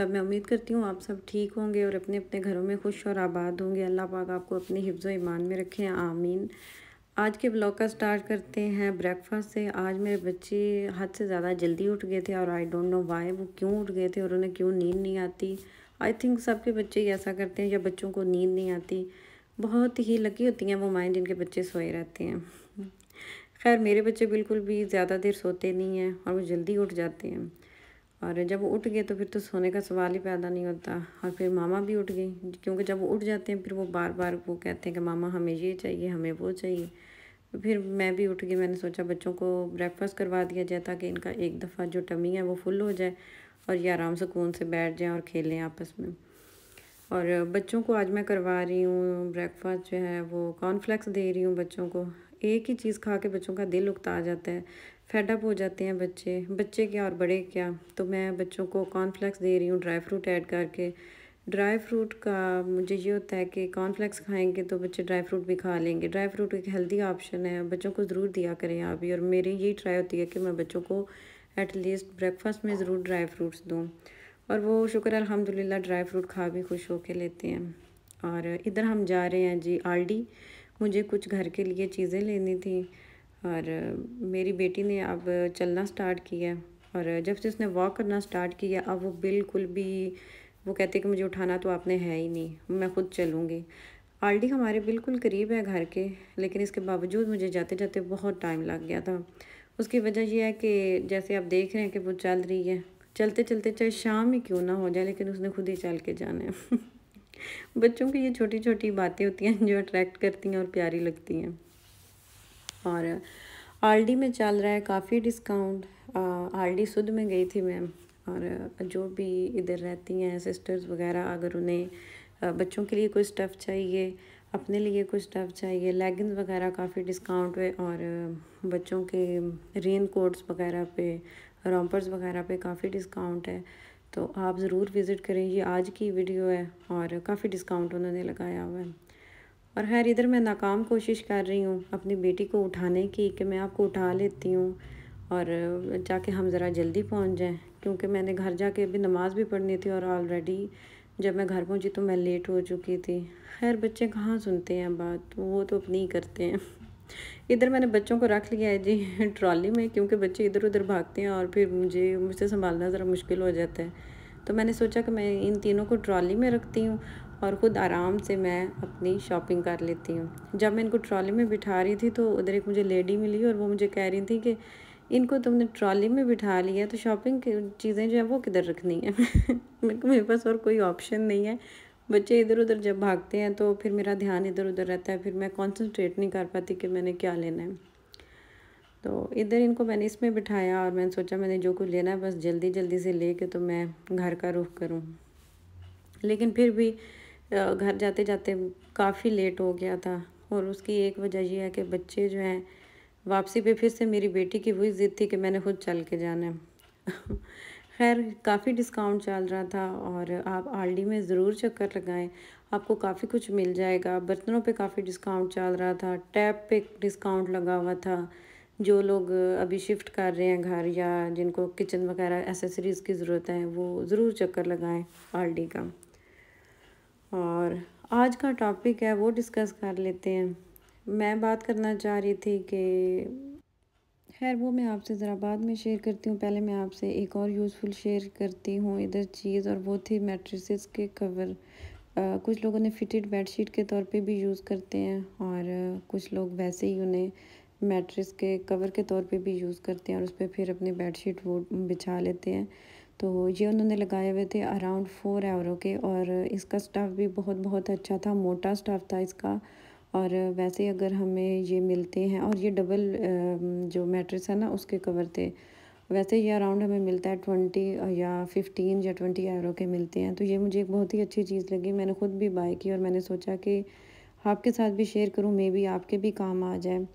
सब मैं उम्मीद करती हूँ आप सब ठीक होंगे और अपने अपने घरों में खुश और आबाद होंगे अल्लाह पाक आपको अपने हिफ्ज़ ईमान में रखें आमीन आज के ब्लॉग का स्टार्ट करते हैं ब्रेकफास्ट से आज मेरे बच्चे हद से ज़्यादा जल्दी उठ गए थे और आई डोंट नो वाई वो क्यों उठ गए थे और उन्हें क्यों नींद नहीं आती आई थिंक सब के बच्चे ही ऐसा करते हैं या बच्चों को नींद नहीं आती बहुत ही लकी होती हैं वो माएँ जिनके बच्चे सोए रहते हैं खैर मेरे बच्चे बिल्कुल भी ज़्यादा देर सोते नहीं हैं और वो जल्दी उठ जाते हैं और जब उठ गए तो फिर तो सोने का सवाल ही पैदा नहीं होता और फिर मामा भी उठ गई क्योंकि जब उठ जाते हैं फिर वो बार बार वो कहते हैं कि मामा हमें ये चाहिए हमें वो चाहिए तो फिर मैं भी उठ गई मैंने सोचा बच्चों को ब्रेकफास्ट करवा दिया जाए ताकि इनका एक दफ़ा जो टमी है वो फुल हो जाए और ये आराम सुकून से बैठ जाएँ और खेलें आपस में और बच्चों को आज मैं करवा रही हूँ ब्रेकफास्ट जो है वो कॉर्नफ्लैक्स दे रही हूँ बच्चों को एक ही चीज़ खा के बच्चों का दिल उकता जाता है फैडअप हो जाते हैं बच्चे बच्चे क्या और बड़े क्या तो मैं बच्चों को कॉर्नफ्लैक्स दे रही हूँ ड्राई फ्रूट ऐड करके ड्राई फ्रूट का मुझे ये होता है कि कॉर्नफ्लैक्स खाएंगे तो बच्चे ड्राई फ्रूट भी खा लेंगे ड्राई फ्रूट एक हेल्दी ऑप्शन है बच्चों को ज़रूर दिया करें आप भी और मेरी यही ट्राई होती है कि मैं बच्चों को एटलीस्ट ब्रेकफास्ट में ज़रूर ड्राई फ्रूट्स दूँ और वो शुक्र अलहमदिल्ला ड्राई फ्रूट खा भी खुश हो लेते हैं और इधर हम जा रहे हैं जी आल्डी मुझे कुछ घर के लिए चीज़ें लेनी थी और मेरी बेटी ने अब चलना स्टार्ट किया और जब से उसने वॉक करना स्टार्ट किया अब वो बिल्कुल भी वो कहते कि मुझे उठाना तो आपने है ही नहीं मैं खुद चलूँगी आल्डी हमारे बिल्कुल करीब है घर के लेकिन इसके बावजूद मुझे जाते जाते बहुत टाइम लग गया था उसकी वजह यह है कि जैसे आप देख रहे हैं कि वो चल रही है चलते चलते चाहे शाम ही क्यों ना हो जाए लेकिन उसने खुद ही चल के जाना है बच्चों की ये छोटी छोटी बातें होती हैं जो अट्रैक्ट करती हैं और प्यारी लगती हैं और आल्डी में चल रहा है काफ़ी डिस्काउंट डी सुध में गई थी मैम और जो भी इधर रहती हैं सिस्टर्स वगैरह अगर उन्हें बच्चों के लिए कोई स्टफ़ चाहिए अपने लिए कुछ स्टफ़ चाहिए लेगिंग्स वगैरह काफ़ी डिस्काउंट पे और बच्चों के रेन कोट्स वगैरह पे रॉम्पर्स वगैरह पे काफ़ी डिस्काउंट है तो आप ज़रूर विज़िट करें ये आज की वीडियो है और काफ़ी डिस्काउंट उन्होंने लगाया हुआ है और खैर इधर मैं नाकाम कोशिश कर रही हूँ अपनी बेटी को उठाने की कि मैं आपको उठा लेती हूँ और जाके हम ज़रा जल्दी पहुँच जाएँ क्योंकि मैंने घर जाके अभी नमाज़ भी पढ़नी थी और ऑलरेडी जब मैं घर पहुँची तो मैं लेट हो चुकी थी खैर बच्चे कहाँ सुनते हैं बात वो तो अपनी ही करते हैं इधर मैंने बच्चों को रख लिया है जी ट्रॉली में क्योंकि बच्चे इधर उधर भागते हैं और फिर मुझे मुझसे संभालना ज़रा मुश्किल हो जाता है तो मैंने सोचा कि मैं इन तीनों को ट्रॉली में रखती हूँ और ख़ुद आराम से मैं अपनी शॉपिंग कर लेती हूँ जब मैं इनको ट्रॉली में बिठा रही थी तो उधर एक मुझे लेडी मिली और वो मुझे कह रही थी कि इनको तुमने ट्रॉली में बिठा लिया तो शॉपिंग की चीज़ें जो है वो किधर रखनी है मेरे को मेरे पास और कोई ऑप्शन नहीं है बच्चे इधर उधर जब भागते हैं तो फिर मेरा ध्यान इधर उधर रहता है फिर मैं कॉन्सनट्रेट नहीं कर पाती कि मैंने क्या लेना है तो इधर इनको मैंने इसमें बिठाया और मैंने सोचा मैंने जो कुछ लेना है बस जल्दी जल्दी से ले के तो मैं घर का रुख करूँ लेकिन फिर भी घर जाते जाते काफ़ी लेट हो गया था और उसकी एक वजह यह है कि बच्चे जो हैं वापसी पे फिर से मेरी बेटी की वही ज़िद थी कि मैंने खुद चल के जाना है खैर काफ़ी डिस्काउंट चल रहा था और आप आलडी में ज़रूर चक्कर लगाएं आपको काफ़ी कुछ मिल जाएगा बर्तनों पे काफ़ी डिस्काउंट चल रहा था टैप पे डिस्काउंट लगा हुआ था जो लोग अभी शिफ्ट कर रहे हैं घर या जिनको किचन वगैरह एसेसरीज़ की ज़रूरत है वो ज़रूर चक्कर लगाएं आलडी का और आज का टॉपिक है वो डिस्कस कर लेते हैं मैं बात करना चाह रही थी कि खैर वो मैं आपसे ज़रा बाद में शेयर करती हूँ पहले मैं आपसे एक और यूज़फुल शेयर करती हूँ इधर चीज़ और वो थी मेट्रिस के कवर आ, कुछ लोगों ने फिटेड बेडशीट के तौर पे भी यूज़ करते हैं और कुछ लोग वैसे ही उन्हें मैट्रेस के कवर के तौर पे भी यूज़ करते हैं और उस पर फिर अपने बेडशीट वो बिछा लेते हैं तो ये उन्होंने लगाए हुए थे अराउंड फोर एवरों के और इसका स्टफ़ भी बहुत बहुत अच्छा था मोटा स्टफ़ था इसका और वैसे अगर हमें ये मिलते हैं और ये डबल जो मैट्रिक्स है ना उसके कवर थे वैसे ये अराउंड हमें मिलता है ट्वेंटी या फिफ्टीन या ट्वेंटी एरो के मिलते हैं तो ये मुझे एक बहुत ही अच्छी चीज़ लगी मैंने ख़ुद भी बाई की और मैंने सोचा कि आपके साथ भी शेयर करूँ मे बी आपके भी काम आ जाए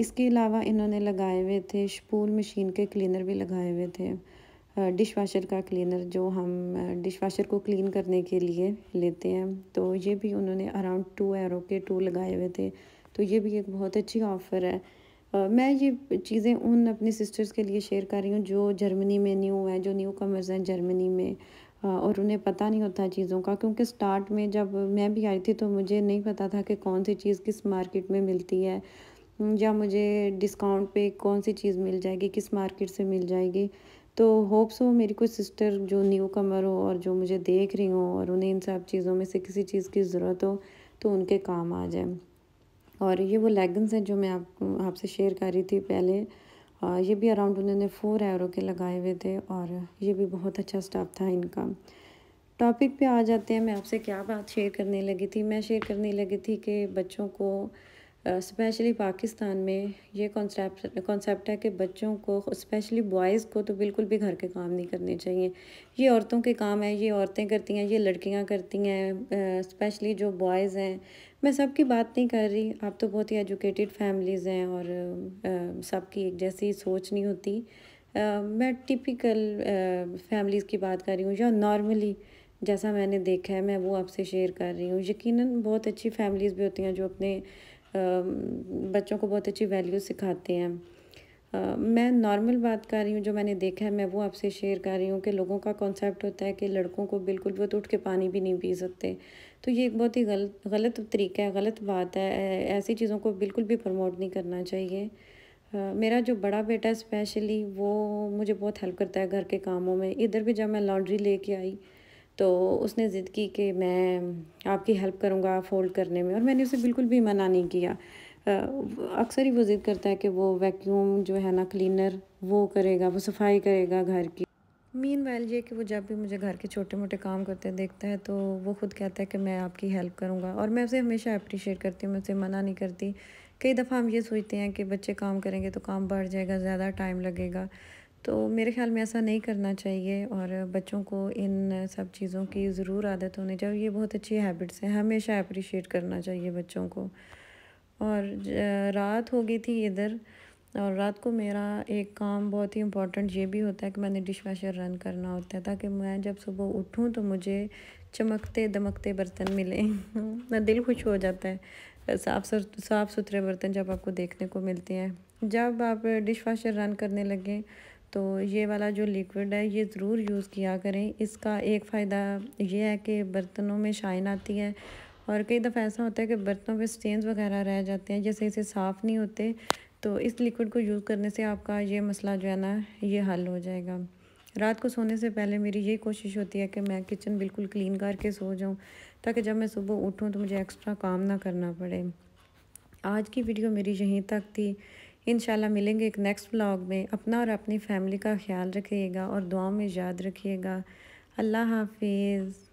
इसके अलावा इन्होंने लगाए हुए थे शपूल मशीन के क्लीनर भी लगाए हुए थे डिश वाशर का क्लीनर जो हम डिश वाशर को क्लीन करने के लिए लेते हैं तो ये भी उन्होंने अराउंड टू एरो के टू लगाए हुए थे तो ये भी एक बहुत अच्छी ऑफ़र है Uh, मैं ये चीज़ें उन अपने सिस्टर्स के लिए शेयर कर रही हूँ जो जर्मनी में न्यू हैं जो न्यू कमर्स हैं जर्मनी में और उन्हें पता नहीं होता चीज़ों का क्योंकि स्टार्ट में जब मैं भी आई थी तो मुझे नहीं पता था कि कौन सी चीज़ किस मार्केट में मिलती है या मुझे डिस्काउंट पे कौन सी चीज़ मिल जाएगी किस मार्केट से मिल जाएगी तो होप्स हो मेरी कोई सिस्टर जो न्यू कमर हो और जो मुझे देख रही हो और उन्हें इन सब चीज़ों में से किसी चीज़ की ज़रूरत हो तो उनके काम आ जाए और ये वो लेगन्स हैं जो मैं आप आपसे शेयर कर रही थी पहले आ, ये भी अराउंड उन्होंने फ़ोर एवरो के लगाए हुए थे और ये भी बहुत अच्छा स्टाफ था इनका टॉपिक पे आ जाते हैं मैं आपसे क्या बात शेयर करने लगी थी मैं शेयर करने लगी थी कि बच्चों को स्पेशली पाकिस्तान में ये कॉन्सेप्ट कॉन्सेप्ट है कि बच्चों को स्पेशली बॉयज़ को तो बिल्कुल भी घर के काम नहीं करने चाहिए ये औरतों के काम है ये औरतें करती हैं ये लड़कियां करती हैं स्पेशली जो बॉयज़ हैं मैं सब की बात नहीं कर रही आप तो बहुत ही एजुकेटेड फैमिलीज़ हैं और सबकी एक जैसी सोच नहीं होती मैं टिपिकल फैमिलीज़ की बात कर रही हूँ या नॉर्मली जैसा मैंने देखा है मैं वो आपसे शेयर कर रही हूँ यकीनन बहुत अच्छी फैमिलीज़ भी होती हैं जो अपने बच्चों को बहुत अच्छी वैल्यू सिखाते हैं मैं नॉर्मल बात कर रही हूँ जो मैंने देखा है मैं वो आपसे शेयर कर रही हूँ कि लोगों का कॉन्सेप्ट होता है कि लड़कों को बिल्कुल वो तो उठ के पानी भी नहीं पी सकते तो ये एक बहुत ही गलत गलत तरीका है गलत बात है ऐसी चीज़ों को बिल्कुल भी प्रमोट नहीं करना चाहिए मेरा जो बड़ा बेटा स्पेशली वो मुझे बहुत हेल्प करता है घर के कामों में इधर भी जब मैं लॉन्ड्री ले आई तो उसने ज़िद की कि मैं आपकी हेल्प करूँगा फ़ोल्ड करने में और मैंने उसे बिल्कुल भी मना नहीं किया अक्सर ही वो ज़िद करता है कि वो वैक्यूम जो है ना क्लीनर वो करेगा वो सफाई करेगा घर की मीन वैल ये कि वो जब भी मुझे घर के छोटे मोटे काम करते देखता है तो वो खुद कहता है कि मैं आपकी हेल्प करूँगा और मैं उसे हमेशा अप्रिशिएट करती हूँ मैं उसे मना नहीं करती कई दफ़ा हम ये सोचते हैं कि बच्चे काम करेंगे तो काम बढ़ जाएगा ज़्यादा टाइम लगेगा तो मेरे ख्याल में ऐसा नहीं करना चाहिए और बच्चों को इन सब चीज़ों की ज़रूर आदत होनी चाहिए ये बहुत अच्छी हैबिट्स हैं हमेशा अप्रिशिएट करना चाहिए बच्चों को और रात हो गई थी इधर और रात को मेरा एक काम बहुत ही इम्पॉर्टेंट ये भी होता है कि मैंने डिश वाशर रन करना होता है ताकि मैं जब सुबह उठूँ तो मुझे चमकते दमकते बर्तन मिले ना दिल खुश हो जाता है साफ साफ सुथरे बर्तन जब आपको देखने को मिलते हैं जब आप डिश वाशर रन करने लगें तो ये वाला जो लिक्विड है ये ज़रूर यूज़ किया करें इसका एक फ़ायदा ये है कि बर्तनों में शाइन आती है और कई दफ़ा ऐसा होता है कि बर्तनों पे स्टेन्स वगैरह रह जाते हैं जैसे इसे साफ़ नहीं होते तो इस लिक्विड को यूज़ करने से आपका ये मसला जो है ना ये हल हो जाएगा रात को सोने से पहले मेरी यही कोशिश होती है कि मैं किचन बिल्कुल क्लीन करके सो जाऊँ ताकि जब मैं सुबह उठूँ तो मुझे एक्स्ट्रा काम ना करना पड़े आज की वीडियो मेरी यहीं तक थी इन मिलेंगे एक नेक्स्ट ब्लॉग में अपना और अपनी फैमिली का ख्याल रखिएगा और दुआओं में याद रखिएगा अल्लाह हाफिज़